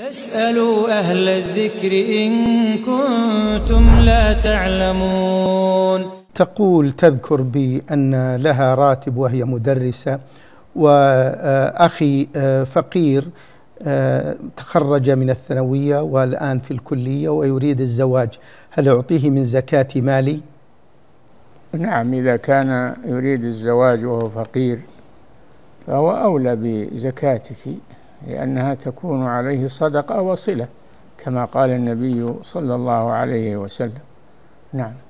فاسألوا أهل الذكر إن كنتم لا تعلمون تقول تذكر بأن لها راتب وهي مدرسة وأخي آه، فقير آه، تخرج من الثانوية والآن في الكلية ويريد الزواج هل أعطيه من زكاة مالي؟ نعم إذا كان يريد الزواج وهو فقير فهو أولى بزكاتك لأنها تكون عليه صدقة وصلة كما قال النبي صلى الله عليه وسلم نعم